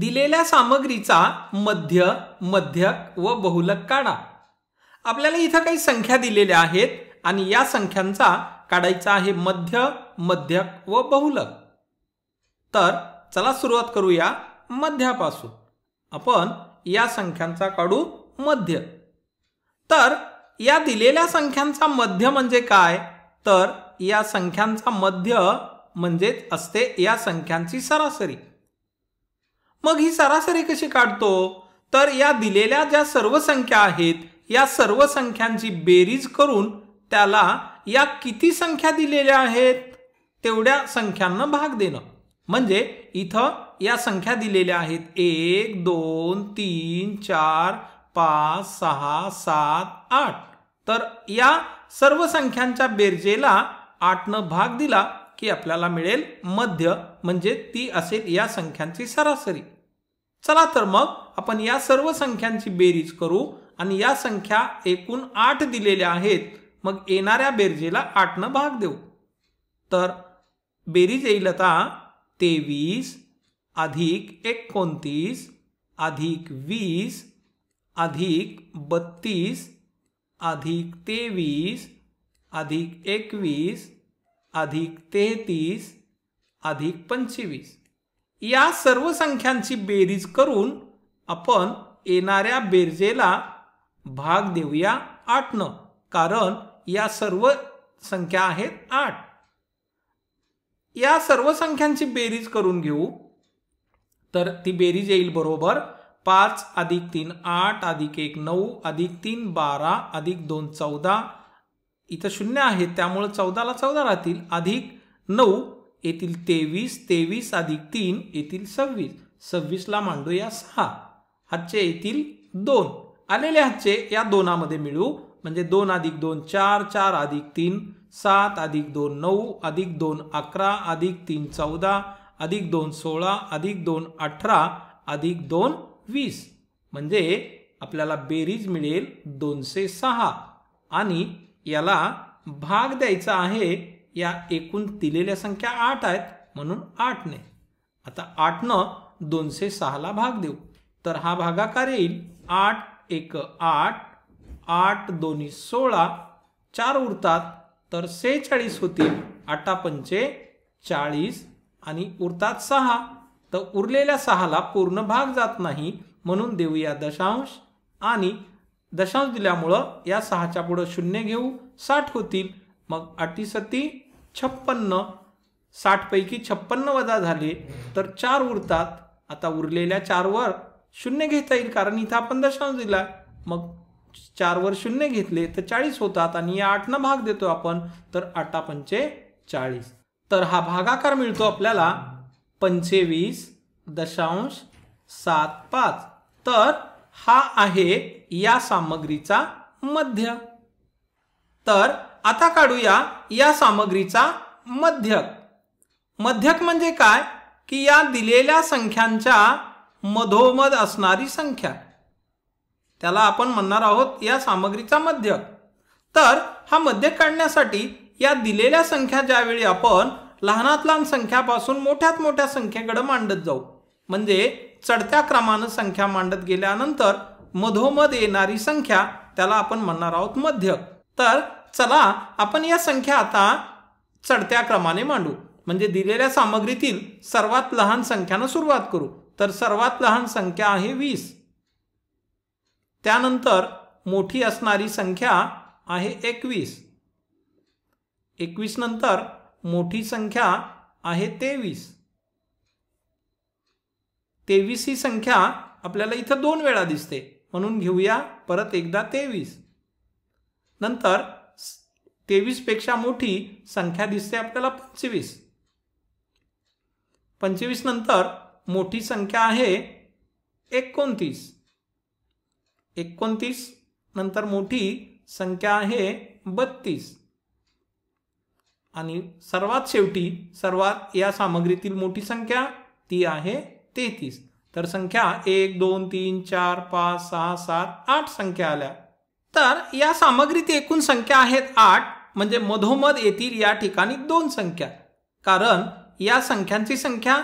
दिलेल्या सामग्रीचा मध्य मध्यक व बहुलक काढा आपल्याला इथं काही संख्या दिलेल्या आहेत आणि या संख्यांचा काढायचा आहे मध्य मध्यक व बहुलक तर चला सुरुवात करूया मध्यापासून आपण या संख्यांचा काढू मध्य तर या दिलेल्या संख्यांचा मध्य म्हणजे काय तर या संख्यांचा मध्य म्हणजेच असते या संख्यांची सरासरी मग ही सरासरी कशी काढतो तर या दिलेल्या ज्या सर्व संख्या आहेत या सर्व संख्यांची बेरीज करून त्याला या किती संख्या दिलेल्या आहेत तेवढ्या संख्यांना भाग देणं म्हणजे इथं या संख्या दिलेल्या आहेत एक दोन तीन चार पाच सहा सात आठ तर या सर्व संख्यांच्या बेरजेला आठनं भाग दिला की आपल्याला मिळेल मध्य म्हणजे ती असेल या संख्यांची सरासरी चला तर मग आपण या सर्व संख्यांची बेरीज करू आणि या संख्या एकूण आठ दिलेल्या आहेत मग येणाऱ्या बेरजेला आठनं भाग देऊ तर बेरीज येईल आता तेवीस अधिक एकोणतीस अधिक वीस अधिक बत्तीस अधिक तेवीस अधिक एकवीस अधिक तेहतीस अधिक पंचवीस या सर्व संख्यांची बेरीज करून आपण येणाऱ्या बेरजेला भाग देऊया आठनं कारण या सर्व संख्या आहेत आठ या सर्व संख्यांची बेरीज करून घेऊ तर ती बेरीज येईल बरोबर पाच अधिक तीन आठ अधिक एक नऊ अधिक तीन बारा अधिक दोन चौदा इथं शून्य आहेत त्यामुळं चौदाला चौदा राहतील अधिक नऊ येथील तेवीस तेवीस अधिक तीन येथील सव्वीस सव्वीसला मांडूया सहा हातचे येथील दोन आलेले हातचे या दोनामध्ये मिळू म्हणजे दोन अधिक दोन चार चार अधिक तीन सात अधिक दोन नऊ अधिक दोन अकरा अधिक तीन चौदा अधिक दोन सोळा अधिक दोन अठरा अधिक दोन वीस म्हणजे आपल्याला बेरीज मिळेल दोनशे सहा आणि याला भाग द्यायचा आहे या एकूण दिलेल्या संख्या आठ आहेत म्हणून आठने आता आठनं दोनशे सहाला भाग देऊ तर हा भागाकार येईल आठ एक आठ आठ दोन्ही सोळा चार उरतात तर सेहेचाळीस होतील पंचे चाळीस आणि उरतात सहा तर उरलेल्या सहाला पूर्ण भाग जात नाही म्हणून देऊया दशांश आणि दशांश दिल्यामुळं या सहाच्या पुढं शून्य घेऊ साठ होतील मग अटीसती छप्पन्न साठपैकी छप्पन्न वजा झाले तर चार उरतात आता उरलेल्या चारवर शून्य घेता येईल कारण इथं आपण दशांश दिला मग चारवर शून्य घेतले तर चाळीस होतात आणि या आठनं भाग देतो आपण तर आठा पंचे चाळीस तर हा भागाकार मिळतो आपल्याला पंचेवीस दशांश सात पाच तर हा आहे या सामग्रीचा मध्य तर आता काढूया या सामग्रीचा मध्यक मध्यक म्हणजे काय की या दिलेल्या संख्यांच्या मधोमध असणारी संख्या त्याला आपण म्हणणार आहोत या सामग्रीचा मध्यक तर हा मध्यक काढण्यासाठी या दिलेल्या संख्या ज्यावेळी आपण लहानात लहान संख्यापासून मोठ्यात मोठ्या संख्येकडे मांडत जाऊ म्हणजे चढत्या क्रमानं संख्या मांडत गेल्यानंतर मधोमध येणारी संख्या त्याला आपण म्हणणार आहोत मध्य तर चला आपण या संख्या आता चढत्या क्रमाने मांडू म्हणजे दिलेल्या सामग्रीतील सर्वात लहान संख्यानं सुरुवात करू तर सर्वात लहान संख्या आहे वीस त्यानंतर मोठी असणारी संख्या आहे एकवीस एकवीस नंतर मोठी संख्या आहे तेवीस तेवीस ही संख्या आपल्याला इथं दोन वेळा दिसते म्हणून घेऊया परत एकदा तेवीस नंतर तेवीसपेक्षा मोठी संख्या दिसते आपल्याला पंचवीस पंचवीस नंतर मोठी संख्या आहे एकोणतीस एकोणतीस नंतर मोठी संख्या आहे बत्तीस आणि सर्वात शेवटी सर्वात या सामग्रीतील मोठी संख्या ती आहे तेहतीस तर संख्या एक दोन तीन चार पाच सहा सात आठ संख्या आल्या तर या सामग्रीत एकूण संख्या आहेत आठ म्हणजे मधोमध येतील या ठिकाणी दोन संख्या कारण या संख्यांची संख्या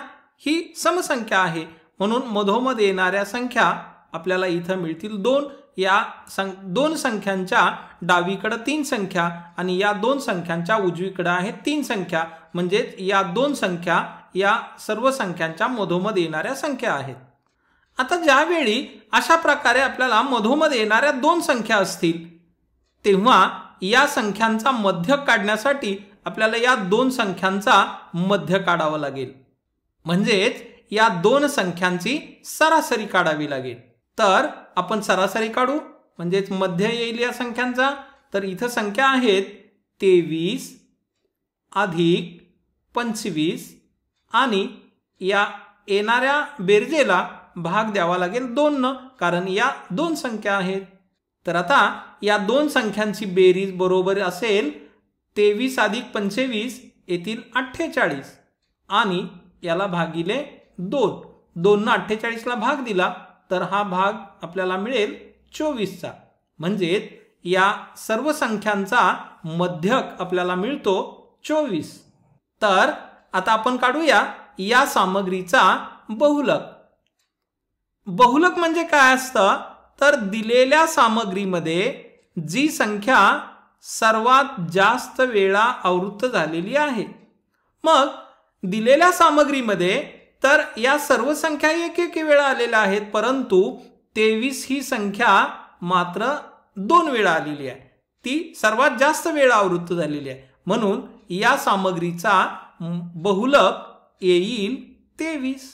ही समसंख्या आहे म्हणून मधोमध येणाऱ्या संख्या आपल्याला इथं मिळतील दोन या सं दोन संख्यांच्या डावीकडं तीन संख्या आणि या दोन संख्यांच्या उजवीकडं आहेत तीन संख्या म्हणजेच या दोन संख्या या सर्व संख्यांच्या मधोमध येणाऱ्या संख्या आहेत आता ज्यावेळी अशा प्रकारे आपल्याला मधोमध येणाऱ्या दोन संख्या असतील तेव्हा या संख्यांचा मध्य काढण्यासाठी आपल्याला या दोन संख्यांचा मध्य काढावा लागेल म्हणजेच या दोन संख्यांची सरासरी काढावी लागेल तर आपण सरासरी काढू म्हणजेच मध्य येईल या संख्यांचा तर इथं संख्या आहेत तेवीस अधिक पंचवीस आणि या येणाऱ्या बेरजेला भाग द्यावा लागेल दोननं कारण या दोन संख्या आहेत तर आता या दोन संख्यांची बेरीज बरोबर असेल तेवीस अधिक पंचवीस येथील अठ्ठेचाळीस आणि याला भागिले दोन दोननं अठ्ठेचाळीसला भाग दिला तर हा भाग आपल्याला मिळेल चोवीसचा म्हणजेच या सर्व संख्यांचा मध्यक आपल्याला मिळतो चोवीस तर आता आपण काढूया या सामग्रीचा बहुलक बहुलक म्हणजे काय असतं तर दिलेल्या सामग्रीमध्ये जी संख्या सर्वात जास्त वेळा आवृत्त झालेली आहे मग दिलेल्या सामग्रीमध्ये तर या सर्व संख्या एक एक वेळा आलेल्या आहेत परंतु तेवीस ही संख्या मात्र दोन वेळा आलेली आहे ती सर्वात जास्त वेळा आवृत्त झालेली आहे म्हणून या सामग्रीचा बहुलक येईल तेवीस